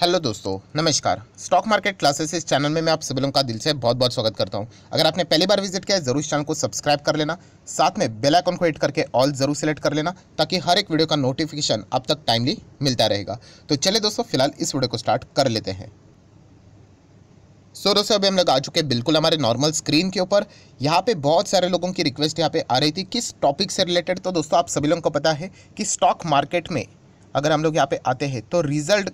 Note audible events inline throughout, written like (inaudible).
hello दोस्तों नमस्कार stock market classes इस चैनल में मैं आप सभी लोगों का दिल से बहुत बहुत स्वागत करता हूं अगर आपने पहली बार विजिट किया है जरूर इस चैनल को सब्सक्राइब कर लेना साथ में बेल आइकन को हिट करके ऑल जरूर सेलेक्ट कर लेना ताकि हर एक वीडियो का नोटिफिकेशन आप तक टाइमली मिलता रहेगा तो चले दोस्तों फिलहाल इस वीडियो को स्टार्ट कर लेते हैं सो दोस्तों अभी हम लोग आ चुके हैं बिल्कुल हमारे नॉर्मल स्क्रीन के ऊपर यहाँ पे बहुत सारे लोगों की रिक्वेस्ट यहाँ पे आ रही थी किस टॉपिक से रिलेटेड तो दोस्तों आप सभी लोगों को पता है कि स्टॉक मार्केट में अगर हम लोग यहाँ पे आते हैं तो रिजल्ट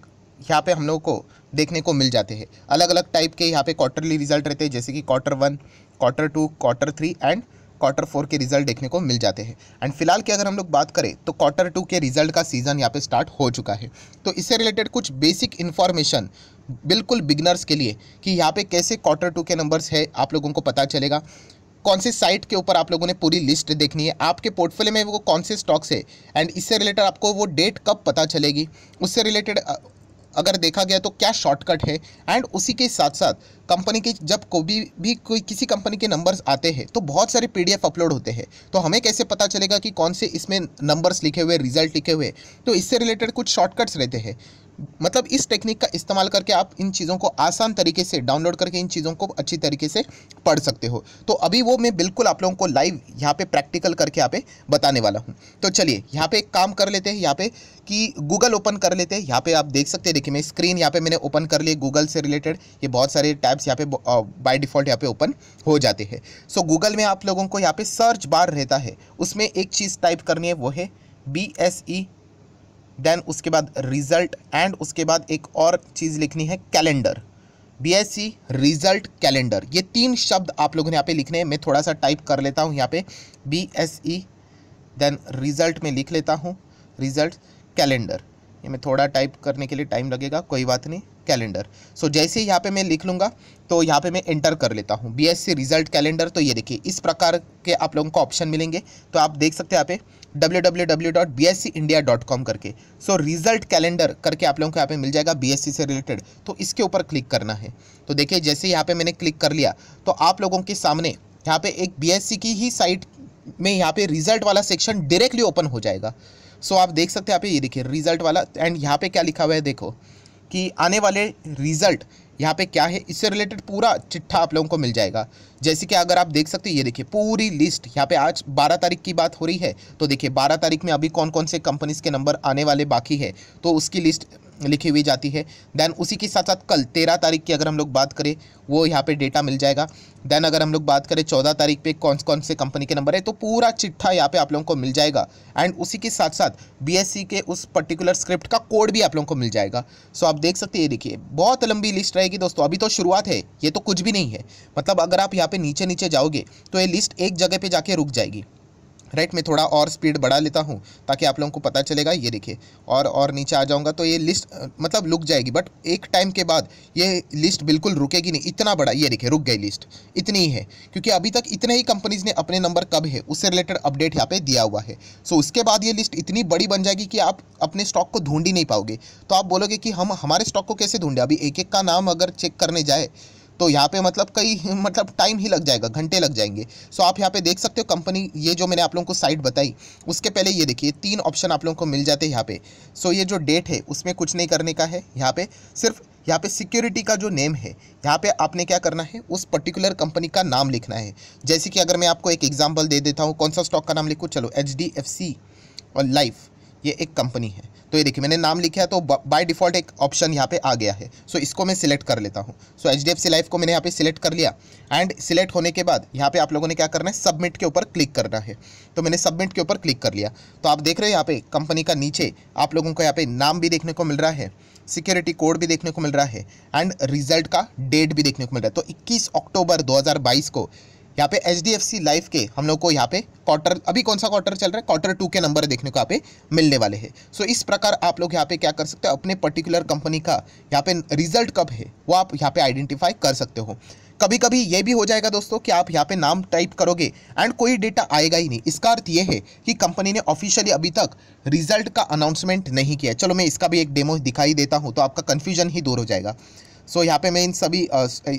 यहाँ पे हम लोगों को देखने को मिल जाते हैं अलग अलग टाइप के यहाँ पे क्वार्टरली रिजल्ट रहते हैं जैसे कि quarter one quarter two quarter three and quarter four के रिजल्ट देखने को मिल जाते हैं एंड फिलहाल की अगर हम लोग बात करें तो क्वार्टर टू के रिजल्ट का सीज़न यहाँ पे स्टार्ट हो चुका है तो इससे रिलेटेड कुछ बेसिक इन्फॉर्मेशन बिल्कुल बिगनर्स के लिए कि यहाँ पे कैसे क्वार्टर टू के नंबर्स है आप लोगों को पता चलेगा कौन से साइट के ऊपर आप लोगों ने पूरी लिस्ट देखनी है आपके पोर्टफोलियो में वो कौन से स्टॉक्स है एंड इससे रिलेटेड आपको वो डेट कब पता चलेगी उससे रिलेटेड अगर देखा गया तो क्या शॉर्टकट है एंड उसी के साथ साथ कंपनी के जब कोई भी कोई किसी कंपनी के नंबर्स आते हैं तो बहुत सारे पीडीएफ अपलोड होते हैं तो हमें कैसे पता चलेगा कि कौन से इसमें नंबर्स लिखे हुए रिजल्ट लिखे हुए तो इससे रिलेटेड कुछ शॉर्टकट्स रहते हैं मतलब इस टेक्निक का इस्तेमाल करके आप इन चीज़ों को आसान तरीके से डाउनलोड करके इन चीज़ों को अच्छी तरीके से पढ़ सकते हो तो अभी वो मैं बिल्कुल आप लोगों को लाइव यहाँ पे प्रैक्टिकल करके यहाँ पे बताने वाला हूँ तो चलिए यहाँ पे एक काम कर लेते हैं यहाँ पे कि गूगल ओपन कर लेते हैं यहाँ पे आप देख सकते हैं देखिए मैं स्क्रीन यहाँ पे मैंने ओपन कर लिए गूगल से रिलेटेड ये बहुत सारे टैब्स यहाँ पे बाय डिफ़ॉल्ट यहाँ पे ओपन हो जाते हैं सो गूगल में आप लोगों को यहाँ पे सर्च बार रहता है उसमें एक चीज़ टाइप करनी है वो है बी एस ई देन उसके बाद रिजल्ट एंड उसके बाद एक और चीज़ लिखनी है कैलेंडर सी रिजल्ट कैलेंडर ये तीन शब्द आप लोगों ने यहाँ पे लिखने हैं मैं थोड़ा सा टाइप कर लेता हूँ यहाँ पे ई देन रिजल्ट में लिख लेता हूँ रिजल्ट कैलेंडर ये मैं थोड़ा टाइप करने के लिए टाइम लगेगा कोई बात नहीं कैलेंडर सो so, जैसे यहाँ पे मैं लिख लूँगा तो यहाँ पे मैं एंटर कर लेता हूँ बी एस रिजल्ट कैलेंडर तो ये देखिए इस प्रकार के आप लोगों को ऑप्शन मिलेंगे तो आप देख सकते हैं यहाँ पे डब्ल्यू करके सो रिजल्ट कैलेंडर करके आप लोगों को यहाँ पे मिल जाएगा बीएससी से रिलेटेड तो इसके ऊपर क्लिक करना है तो देखिए जैसे यहाँ पर मैंने क्लिक कर लिया तो आप लोगों के सामने यहाँ पे एक बी की ही साइट में यहाँ पर रिजल्ट वाला सेक्शन डायरेक्टली ओपन हो जाएगा सो so, आप देख सकते हैं यहाँ पे ये देखिए रिजल्ट वाला एंड यहाँ पे क्या लिखा हुआ है देखो कि आने वाले रिजल्ट यहाँ पे क्या है इससे रिलेटेड पूरा चिट्ठा आप लोगों को मिल जाएगा जैसे कि अगर आप देख सकते हैं ये देखिए पूरी लिस्ट यहाँ पे आज 12 तारीख की बात हो रही है तो देखिए 12 तारीख में अभी कौन कौन से कंपनीज के नंबर आने वाले बाकी है तो उसकी लिस्ट लिखी हुई जाती है देन उसी के साथ साथ कल तेरह तारीख की अगर हम लोग बात करें वो यहाँ पे डेटा मिल जाएगा दैन अगर हम लोग बात करें चौदह तारीख पे कौन कौन से कंपनी के नंबर है तो पूरा चिट्ठा यहाँ पे आप लोगों को मिल जाएगा एंड उसी के साथ साथ बीएससी के उस पर्टिकुलर स्क्रिप्ट का कोड भी आप लोगों को मिल जाएगा सो आप देख सकते ये देखिए बहुत लंबी लिस्ट रहेगी दोस्तों अभी तो शुरुआत है ये तो कुछ भी नहीं है मतलब अगर आप यहाँ पर नीचे नीचे जाओगे तो ये लिस्ट एक जगह पर जाके रुक जाएगी राइट मैं थोड़ा और स्पीड बढ़ा लेता हूँ ताकि आप लोगों को पता चलेगा ये देखिए और और नीचे आ जाऊँगा तो ये लिस्ट मतलब रुक जाएगी बट एक टाइम के बाद ये लिस्ट बिल्कुल रुकेगी नहीं इतना बड़ा ये देखिए रुक गई लिस्ट इतनी ही है क्योंकि अभी तक इतने ही कंपनीज़ ने अपने नंबर कब है उससे रिलेटेड अपडेट यहाँ पर दिया हुआ है सो उसके बाद ये लिस्ट इतनी बड़ी बन जाएगी कि आप अपने स्टॉक को ढूंढ ही नहीं पाओगे तो आप बोलोगे कि हम हमारे स्टॉक को कैसे ढूंढे अभी एक एक का नाम अगर चेक करने जाए तो यहाँ पे मतलब कई (laughs) मतलब टाइम ही लग जाएगा घंटे लग जाएंगे सो आप यहाँ पे देख सकते हो कंपनी ये जो मैंने आप लोगों को साइट बताई उसके पहले ये देखिए तीन ऑप्शन आप लोगों को मिल जाते हैं यहाँ पे सो ये जो डेट है उसमें कुछ नहीं करने का है यहाँ पे सिर्फ यहाँ पे सिक्योरिटी का जो नेम है यहाँ पे आपने क्या करना है उस पर्टिकुलर कंपनी का नाम लिखना है जैसे कि अगर मैं आपको एक एग्जाम्पल दे देता हूँ कौन सा स्टॉक का नाम लिखूँ चलो एच और लाइफ ये एक कंपनी है तो ये देखिए मैंने नाम लिखा है तो बाय डिफ़ॉल्ट एक ऑप्शन यहाँ पे आ गया है सो so, इसको मैं सिलेक्ट कर लेता हूँ सो एच डी लाइफ को मैंने यहाँ पे सिलेक्ट कर लिया एंड सिलेक्ट होने के बाद यहाँ पे आप लोगों ने क्या करना है सबमिट के ऊपर क्लिक करना है तो मैंने सबमिट के ऊपर क्लिक कर लिया तो आप देख रहे हैं यहाँ पे कंपनी का नीचे आप लोगों को यहाँ पे नाम भी देखने को मिल रहा है सिक्योरिटी कोड भी देखने को मिल रहा है एंड रिजल्ट का डेट भी देखने को मिल रहा है तो इक्कीस अक्टूबर दो को यहाँ पे H D F C life के हम लोग को यहाँ पे क्वार्टर अभी कौन सा क्वार्टर चल रहा है क्वार्टर टू के नंबर देखने को यहाँ पे मिलने वाले हैं सो so, इस प्रकार आप लोग यहाँ पे क्या कर सकते हो अपने पर्टिकुलर कंपनी का यहाँ पे रिजल्ट कब है वो आप यहाँ पे आइडेंटिफाई कर सकते हो कभी कभी ये भी हो जाएगा दोस्तों कि आप यहाँ पे नाम टाइप करोगे एंड कोई डेटा आएगा ही नहीं इसका अर्थ ये है कि कंपनी ने ऑफिशियली अभी तक रिजल्ट का अनाउंसमेंट नहीं किया चलो मैं इसका भी एक डेमो दिखाई देता हूँ तो आपका कन्फ्यूजन ही दूर हो जाएगा सो so, यहाँ पे मैं इन सभी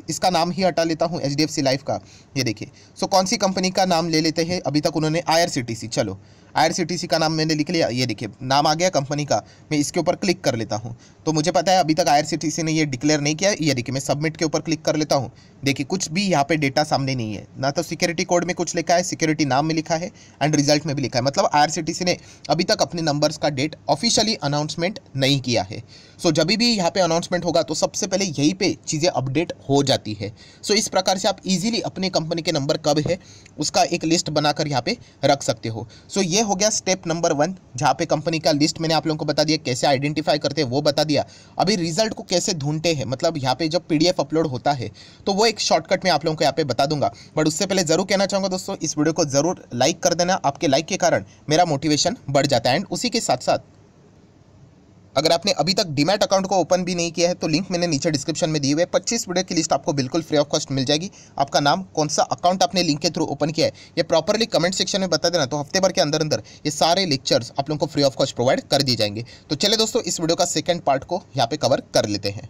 इसका नाम ही हटा लेता हूँ एच डी लाइफ का ये देखिए सो so, कौन सी कंपनी का नाम ले लेते हैं अभी तक उन्होंने आई चलो आई का नाम मैंने लिख लिया ये देखिए नाम आ गया कंपनी का मैं इसके ऊपर क्लिक कर लेता हूँ तो मुझे पता है अभी तक आई ने ये डिक्लेयर नहीं किया ये देखिए मैं सबमिट के ऊपर क्लिक कर लेता हूँ देखिए कुछ भी यहाँ पे डेटा सामने नहीं है ना तो सिक्योरिटी कोड में कुछ लिखा है सिक्योरिटी नाम में लिखा है एंड रिजल्ट में भी लिखा है मतलब आई ने अभी तक अपने नंबर्स का डेट ऑफिशियली अनाउंसमेंट नहीं किया है सो so, जब भी यहाँ पे अनाउंसमेंट होगा तो सबसे पहले यहीं पे चीज़ें अपडेट हो जाती है सो so, इस प्रकार से आप इजीली अपने कंपनी के नंबर कब है उसका एक लिस्ट बनाकर यहाँ पे रख सकते हो सो so, ये हो गया स्टेप नंबर वन जहाँ पे कंपनी का लिस्ट मैंने आप लोगों को बता दिया कैसे आइडेंटिफाई करते हैं वो बता दिया अभी रिजल्ट को कैसे ढूंढते हैं मतलब यहाँ पे जब पी अपलोड होता है तो वो एक शॉर्टकट में आप लोगों को यहाँ पे बता दूंगा बट उससे पहले ज़रूर कहना चाहूँगा दोस्तों इस वीडियो को ज़रूर लाइक कर देना आपके लाइक के कारण मेरा मोटिवेशन बढ़ जाता है एंड उसी के साथ साथ अगर आपने अभी तक डिमेट अकाउंट को ओपन भी नहीं किया है तो लिंक मैंने नीचे डिस्क्रिप्शन में दिए हुए पच्चीस वीडियो की लिस्ट आपको बिल्कुल फ्री ऑफ कॉस्ट मिल जाएगी आपका नाम कौन सा अकाउंट आपने लिंक के थ्रू ओपन किया है ये प्रॉपरली कमेंट सेक्शन में बता देना तो हफ्ते भर के अंदर अंदर ये सारे लेक्चर्स आप लोगों को फ्री ऑफ कॉस्ट प्रोवाइड कर दिए जाएंगे तो चले दोस्तों इस वीडियो का सेकेंड पार्ट को यहाँ पे कवर कर लेते हैं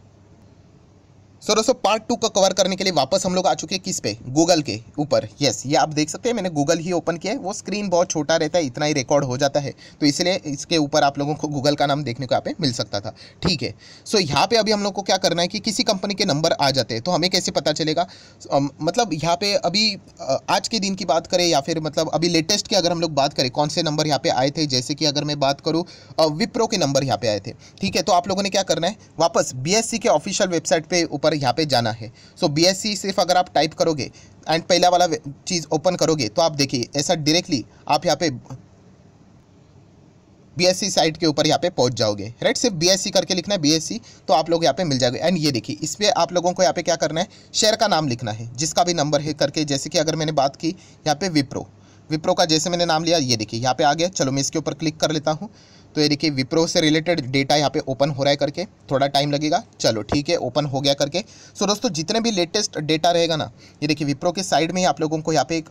सो दोस्तों पार्ट टू को कवर करने के लिए वापस हम लोग आ चुके हैं किस पे गूगल के ऊपर यस ये आप देख सकते हैं मैंने गूगल ही ओपन किया है वो स्क्रीन बहुत छोटा रहता है इतना ही रिकॉर्ड हो जाता है तो इसलिए इसके ऊपर आप लोगों को गूगल का नाम देखने को यहाँ पे मिल सकता था ठीक है सो यहाँ पे अभी हम लोग को क्या करना है कि किसी कंपनी के नंबर आ जाते हैं तो हमें कैसे पता चलेगा मतलब यहाँ पे अभी आज के दिन की बात करें या फिर मतलब अभी लेटेस्ट की अगर हम लोग बात करें कौन से नंबर यहाँ पे आए थे जैसे कि अगर मैं बात करूँ विप्रो के नंबर यहाँ पे आए थे ठीक है तो आप लोगों ने क्या करना है वापस बी के ऑफिशियल वेबसाइट पर ऊपर पर यहाँ पे जाना है सो बी एस सी सिर्फ अगर आप टाइप करोगे एंड पहला वाला चीज़ ओपन करोगे तो आप देखिए ऐसा डायरेक्टली आप यहाँ पे बीएससी साइट के ऊपर यहाँ पे पहुँच जाओगे राइट सिर्फ बीएससी करके लिखना है बीएससी तो आप लोग यहाँ पे मिल जाएंगे एंड ये देखिए इस पर आप लोगों को यहाँ पे क्या करना है शेयर का नाम लिखना है जिसका भी नंबर है करके जैसे कि अगर मैंने बात की यहाँ पे विप्रो विप्रो का जैसे मैंने नाम लिया ये देखिए यहाँ पे आ गया चलो मैं इसके ऊपर क्लिक कर लेता हूँ तो ये देखिए विप्रो से रिलेटेड डेटा यहाँ पे ओपन हो रहा है करके थोड़ा टाइम लगेगा चलो ठीक है ओपन हो गया करके सो दोस्तों जितने भी लेटेस्ट डेटा रहेगा ना ये देखिए विप्रो के साइड में ही आप लोगों को यहाँ पे एक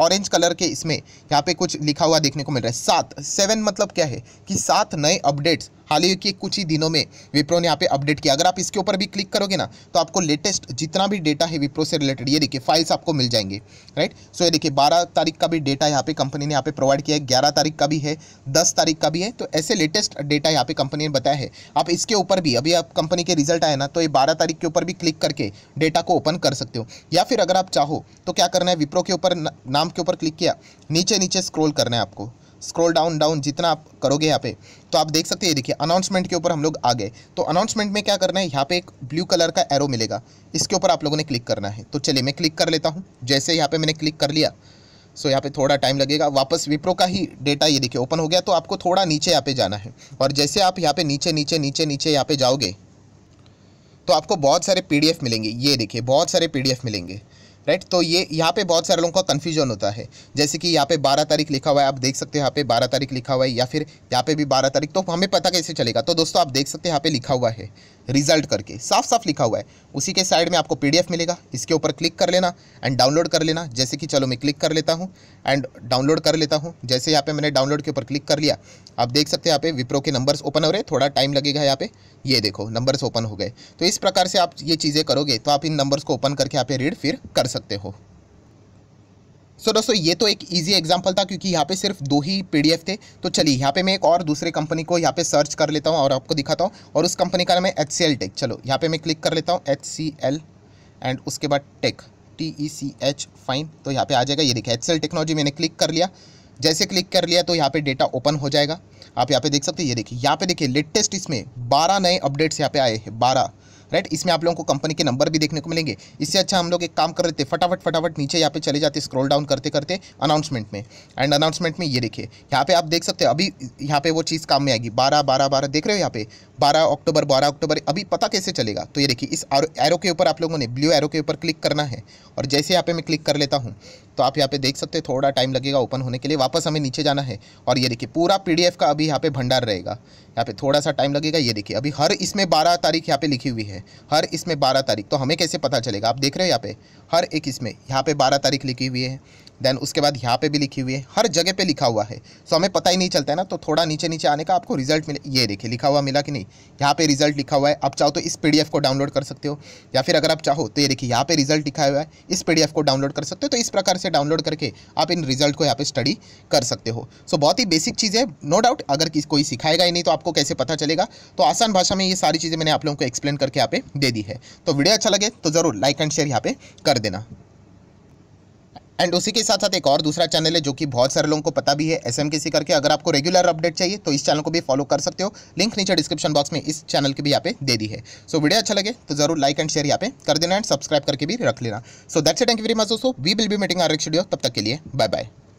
ऑरेंज कलर के इसमें यहाँ पे कुछ लिखा हुआ देखने को मिल रहा है सात सेवन मतलब क्या है कि सात नए अपडेट्स हाल ही के कुछ ही दिनों में विप्रो ने यहाँ पे अपडेट किया अगर आप इसके ऊपर भी क्लिक करोगे ना तो आपको लेटेस्ट जितना भी डेटा है विप्रो से रिलेटेड ये देखिए फाइल्स आपको मिल जाएंगे राइट सो ये देखिए बारह तारीख का भी डेटा यहाँ पे कंपनी ने यहाँ पे प्रोवाइड किया है ग्यारह तारीख का भी है दस तारीख का भी है तो ऐसे लेटेस्ट डेटा यहाँ पे कंपनी ने बताया है आप इसके ऊपर भी अभी आप कंपनी के रिजल्ट आए ना तो ये बारह तारीख के ऊपर भी क्लिक करके डेटा को ओपन कर सकते हो या फिर अगर आप चाहो तो क्या करना है विप्रो के ऊपर नाम के ऊपर क्लिक किया नीचे नीचे स्क्रोल करना है आपको स्क्रॉल डाउन डाउन जितना आप करोगे यहाँ पे तो आप देख सकते हैं देखिए अनाउंसमेंट के ऊपर हम लोग आ गए तो अनाउंसमेंट में क्या करना है यहाँ पे एक ब्लू कलर का एरो मिलेगा इसके ऊपर आप लोगों ने क्लिक करना है तो चलिए मैं क्लिक कर लेता हूँ जैसे यहाँ पे मैंने क्लिक कर लिया सो यहाँ पे थोड़ा टाइम लगेगा वापस विप्रो का ही डेटा ये देखिए ओपन हो गया तो आपको थोड़ा नीचे यहाँ पे जाना है और जैसे आप यहाँ पे नीचे नीचे नीचे नीचे यहाँ पे जाओगे तो आपको बहुत सारे पी मिलेंगे ये देखिए बहुत सारे पी मिलेंगे राइट तो ये यहाँ पे बहुत सारे लोगों का कन्फ्यूजन होता है जैसे कि यहाँ पे बारह तारीख लिखा हुआ है आप देख सकते हो यहाँ पे बारह तारीख लिखा हुआ है या फिर यहाँ पे भी बारह तारीख तो हमें पता कैसे चलेगा तो दोस्तों आप देख सकते हैं यहाँ पे लिखा हुआ है रिजल्ट करके साफ साफ लिखा हुआ है उसी के साइड में आपको पीडीएफ मिलेगा इसके ऊपर क्लिक कर लेना एंड डाउनलोड कर लेना जैसे कि चलो मैं क्लिक कर लेता हूँ एंड डाउनलोड कर लेता हूँ जैसे यहाँ पे मैंने डाउनलोड के ऊपर क्लिक कर लिया आप देख सकते हैं यहाँ पे विप्रो के नंबर्स ओपन हो रहे थोड़ा टाइम लगेगा यहाँ पे ये देखो नंबर्स ओपन हो गए तो इस प्रकार से आप ये चीज़ें करोगे तो आप इन नंबर्स को ओपन करके यहाँ पे रीड फिर कर सकते हो सो so, दोस्तों ये तो एक इजी एग्जांपल था क्योंकि यहाँ पे सिर्फ दो ही पीडीएफ थे तो चलिए यहाँ पे मैं एक और दूसरे कंपनी को यहाँ पे सर्च कर लेता हूँ और आपको दिखाता हूँ और उस कंपनी का नाम है एच टेक चलो यहाँ पे मैं क्लिक कर लेता हूँ एच सी एल एंड उसके बाद tech T E C H fine तो यहाँ पे आ जाएगा ये देखिए एल टेक्नोलॉजी मैंने क्लिक कर लिया जैसे क्लिक कर लिया तो यहाँ पे डेटा ओपन हो जाएगा आप यहाँ पे देख सकते हैं ये देखिए यहाँ पे देखिए लेटेस्ट इसमें बारह नए अपडेट्स यहाँ पे आए हैं बारह राइट इसमें आप लोगों को कंपनी के नंबर भी देखने को मिलेंगे इससे अच्छा हम लोग एक काम कर लेते फटाफट फटाफट नीचे यहाँ पे चले जाते स्क्रॉल डाउन करते करते अनाउंसमेंट में एंड अनाउंसमेंट में ये देखिए यहाँ पे आप देख सकते हैं अभी यहाँ पे वो चीज़ काम में आएगी बारह बारह बारह देख रहे हो यहाँ पे बारह अक्टूबर बारह अक्टूबर अभी पता कैसे चलेगा तो ये देखिए इस एरो के ऊपर आप लोगों ने ब्लू एरो के ऊपर क्लिक करना है और जैसे यहाँ पे मैं क्लिक कर लेता हूँ तो आप यहाँ पे देख सकते हैं थोड़ा टाइम लगेगा ओपन होने के लिए वापस हमें नीचे जाना है और ये देखिए पूरा पीडीएफ का अभी यहाँ पे भंडार रहेगा यहाँ पे थोड़ा सा टाइम लगेगा ये देखिए अभी हर इसमें बारह तारीख यहाँ पे लिखी हुई है हर इसमें बारह तारीख तो हमें कैसे पता चलेगा आप देख रहे हो यहाँ पे हर एक इसमें यहाँ पे बारह तारीख लिखी हुई है देन उसके बाद यहाँ पे भी लिखी हुई है हर जगह पे लिखा हुआ है सो हमें पता ही नहीं चलता है ना तो थोड़ा नीचे नीचे आने का आपको रिजल्ट मिले ये देखिए लिखा हुआ मिला कि नहीं यहाँ पे रिजल्ट लिखा हुआ है आप चाहो तो इस पी को डाउनलोड कर सकते हो या फिर अगर आप चाहो तो ये देखिए यहाँ पे रिजल्ट लिखा हुआ है इस पी को डाउनलोड कर सकते हो तो इस प्रकार से डाउनलोड करके आप इन रिजल्ट को यहाँ पे स्टडी कर सकते हो सो बहुत ही बेसिक चीज़ है नो डाउट अगर कोई सिखाएगा ही नहीं तो आपको कैसे पता चलेगा तो आसान भाषा में ये सारी चीज़ें मैंने आप लोगों को एक्सप्लेन करके यहाँ पे दे दी है तो वीडियो अच्छा लगे तो ज़रूर लाइक एंड शेयर यहाँ पर कर देना एंड उसी के साथ साथ एक और दूसरा चैनल है जो कि बहुत सारे लोगों को पता भी है एस एम करके अगर आपको रेगुलर अपडेट चाहिए तो इस चैनल को भी फॉलो कर सकते हो लिंक नीचे डिस्क्रिप्शन बॉक्स में इस चैनल की भी यहाँ पे दे दी है सो so, वीडियो अच्छा लगे तो जरूर लाइक एंड शेयर यहाँ पे कर देना एंड सब्सक्राइब करके भी रख लेना so that's it thank you very much दोस्तों we will be meeting R X तब तक के लिए बाय बाय